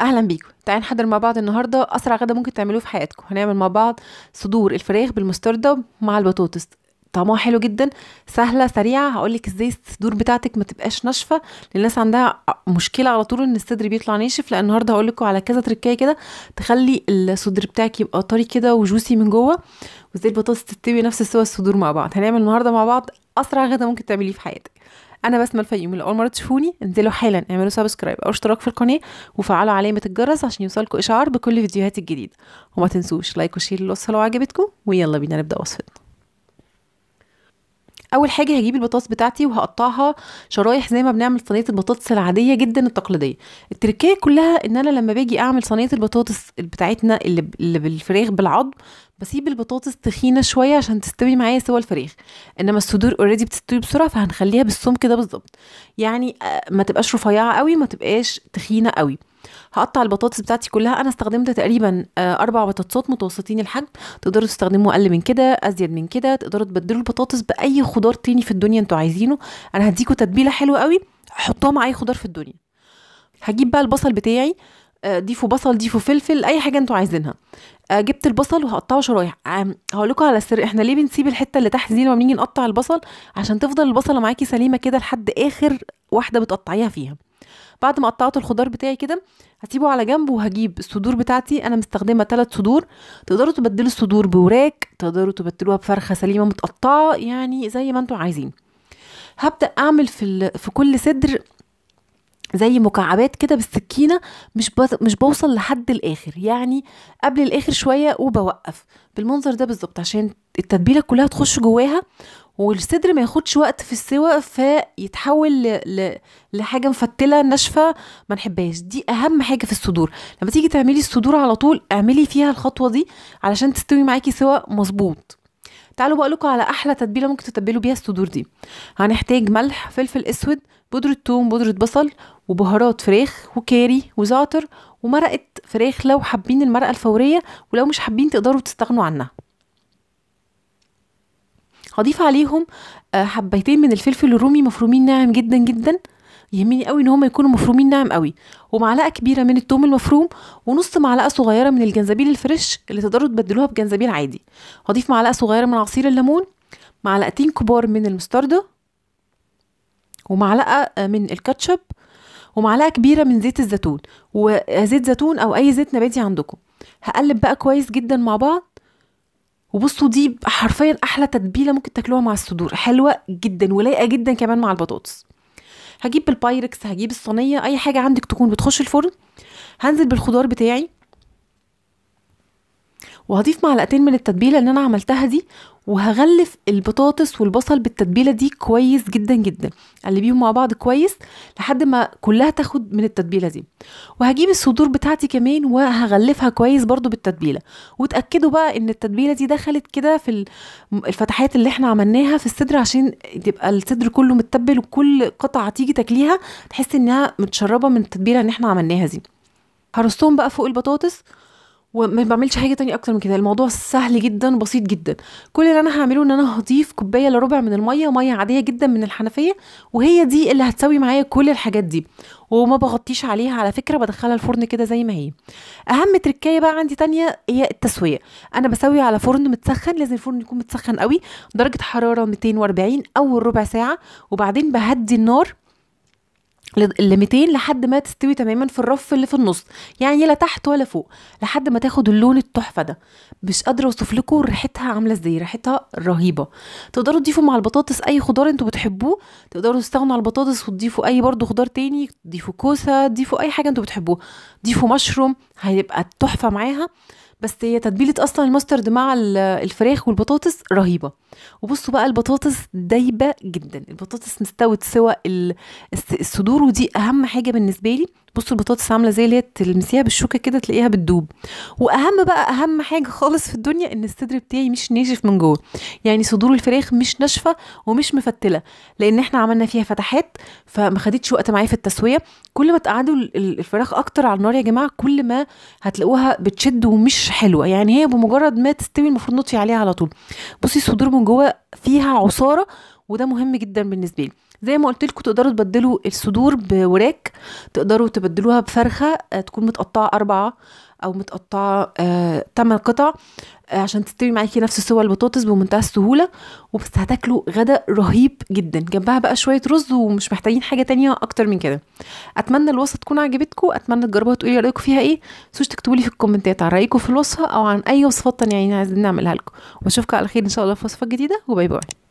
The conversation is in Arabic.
اهلا بيكم تعالوا نحضر مع بعض النهارده اسرع غدا ممكن تعملوه في حياتكم هنعمل مع بعض صدور الفراخ بالمستردة مع البطاطس طعمها حلو جدا سهله سريعه هقول لك ازاي الصدور بتاعتك ما تبقاش ناشفه للناس عندها مشكله على طول ان الصدر بيطلع ناشف لا النهارده هقول لكم على كذا تركايه كده تخلي الصدر بتاعك يبقى طري كده وجوسي من جوه وازاي البطاطس تستوي نفس سوا الصدور مع بعض هنعمل النهارده مع بعض اسرع غدا ممكن تعمليه في حياتك انا بسمه الفيوم لو اول مره تشوفوني انزلوا حالا اعملوا سبسكرايب او اشتراك في القناه وفعلوا علامه الجرس عشان يوصلكم اشعار بكل فيديوهاتي الجديده وما تنسوش لايك وشير للوصفه لو عجبتكم ويلا بينا نبدا وصفتنا اول حاجه هجيب البطاطس بتاعتي وهقطعها شرايح زي ما بنعمل صينيه البطاطس العاديه جدا التقليديه التركيه كلها ان انا لما باجي اعمل صينيه البطاطس بتاعتنا اللي بالفراخ بالعظم بسيب البطاطس تخينه شويه عشان تستوي معايا سوا الفراخ انما الصدور اوريدي بتستوي بسرعه فهنخليها بالسمك ده بالظبط يعني آه، ما تبقاش رفيعه قوي ما تبقاش تخينه قوي هقطع البطاطس بتاعتي كلها انا استخدمت تقريبا آه، اربع بطاطسات متوسطين الحجم تقدروا تستخدموا اقل من كده ازيد من كده تقدروا تبدلوا البطاطس باي خضار تاني في الدنيا انتوا عايزينه انا هديكوا تتبيله حلوه قوي حطوها مع اي خضار في الدنيا هجيب بقى البصل بتاعي آه، ضيفوا بصل ضيفوا فلفل اي حاجه انتوا عايزينها آه، جبت البصل وهقطعه شرايح هقول لكم على سر احنا ليه بنسيب الحته اللي تحت دي لما بنيجي نقطع البصل عشان تفضل البصله معاكي سليمه كده لحد اخر واحده بتقطعيها فيها بعد ما قطعت الخضار بتاعي كده هسيبه على جنب وهجيب الصدور بتاعتي انا مستخدمه ثلاث صدور تقدروا تبدلوا الصدور بوراك تقدروا تبدلوها بفرخه سليمه متقطعه يعني زي ما انتم عايزين هبدا اعمل في في كل صدر زي مكعبات كده بالسكينه مش مش بوصل لحد الاخر يعني قبل الاخر شويه وبوقف بالمنظر ده بالظبط عشان التتبيله كلها تخش جواها والصدر ما ياخدش وقت في السوى فيتحول ل... ل... لحاجه مفتله ناشفه ما نحبهاش دي اهم حاجه في الصدور لما تيجي تعملي الصدور على طول اعملي فيها الخطوه دي علشان تستوي معاكي سوا مظبوط تعالوا بقول لكم على احلى تتبيله ممكن تتبلوا بيها الصدور دي هنحتاج ملح فلفل اسود بودره ثوم بودره بصل وبهارات فراخ وكاري وزعتر ومرقه فراخ لو حابين المرقه الفوريه ولو مش حابين تقدروا تستغنوا عنها هضيف عليهم آه، حبيتين من الفلفل الرومي مفرومين ناعم جدا جدا يهمني قوي ان هم يكونوا مفرومين ناعم قوي ومعلقه كبيره من التوم المفروم ونص معلقه صغيره من الجنزبيل الفريش اللي تقدروا تبدلوها بجنزبيل عادي هضيف معلقه صغيره من عصير الليمون معلقتين كبار من المستردة ومعلقه آه، من الكاتشب ومعلقه كبيره من زيت الزيتون وزيت زيتون او اي زيت نباتي عندكم هقلب بقى كويس جدا مع بعض وبصوا دي حرفيا احلى تتبيله ممكن تاكلوها مع الصدور حلوه جدا ولايقه جدا كمان مع البطاطس هجيب البايركس هجيب الصينيه اي حاجه عندك تكون بتخش الفرن هنزل بالخضار بتاعي وهضيف معلقتين من التتبيله اللي انا عملتها دي وهغلف البطاطس والبصل بالتتبيله دي كويس جدا جدا قلبيهم مع بعض كويس لحد ما كلها تاخد من التتبيله دي وهجيب الصدور بتاعتي كمان وهغلفها كويس برضو بالتتبيله وتاكدوا بقى ان التتبيله دي دخلت كده في الفتحات اللي احنا عملناها في الصدر عشان تبقى الصدر كله متبل وكل قطعه تيجي تاكليها تحس انها متشربه من التتبيله اللي احنا عملناها دي هرصهم بقى فوق البطاطس وما بعملش حاجه تانية اكتر من كده الموضوع سهل جدا بسيط جدا كل اللي انا هعمله ان انا هضيف كوبايه لربع من الميه ميه عاديه جدا من الحنفيه وهي دي اللي هتسوي معايا كل الحاجات دي وما بغطيش عليها على فكره بدخلها الفرن كده زي ما هي اهم تركايه بقى عندي تانية هي التسويه انا بسوي على فرن متسخن لازم الفرن يكون متسخن قوي درجه حراره 240 اول ربع ساعه وبعدين بهدي النار ل 200 لحد ما تستوي تماما في الرف اللي في النص يعني لا تحت ولا فوق لحد ما تاخد اللون التحفه ده مش قادره اوصف لكم ريحتها عامله ازاي ريحتها رهيبه تقدروا تضيفوا مع البطاطس اي خضار انتوا بتحبوه تقدروا تستغنوا عن البطاطس وتضيفوا اي برضو خضار تاني تضيفوا كوسه تضيفوا اي حاجه انتوا بتحبوها ضيفوا مشروم هيبقى التحفه معاها بس هي تتبيله اصلا الماسترد مع الفراخ والبطاطس رهيبه وبصوا بقى البطاطس دايبه جدا البطاطس مستوت سوا الصدور ودي اهم حاجه بالنسبه لي بصوا البطاطس عامله زي اللي هي تلمسيها بالشوكه كده تلاقيها بتدوب واهم بقى اهم حاجه خالص في الدنيا ان الصدر بتاعي مش ناشف من جوه يعني صدور الفراخ مش ناشفه ومش مفتله لان احنا عملنا فيها فتحات فما خدتش وقت معايا في التسويه كل ما تقعدوا الفراخ اكتر على النار يا جماعه كل ما هتلاقوها بتشد ومش حلوه يعني هي بمجرد ما تستوي المفروض نطفي عليها على طول بصي الصدور من جوه فيها عصاره وده مهم جدا بالنسبه لي زي ما قلت لكم تقدروا تبدلوا الصدور بوراك تقدروا تبدلوها بفرخه آه، تكون متقطعه اربعه او متقطعه ثمان آه، قطع آه، عشان تستوي معاكي نفس سوى البطاطس بمنتهى السهوله وبس هتاكلوا غدا رهيب جدا جنبها بقى شويه رز ومش محتاجين حاجه تانية اكتر من كده اتمنى الوصفه تكون عجبتكم اتمنى تجربوها تقولي رايكم فيها ايه سوش تكتبوا لي في الكومنتات عن رايكم في الوصفه او عن اي وصفات تانية عايزين نعملها لكم واشوفكم على خير ان شاء الله في وصفه جديده وباي باي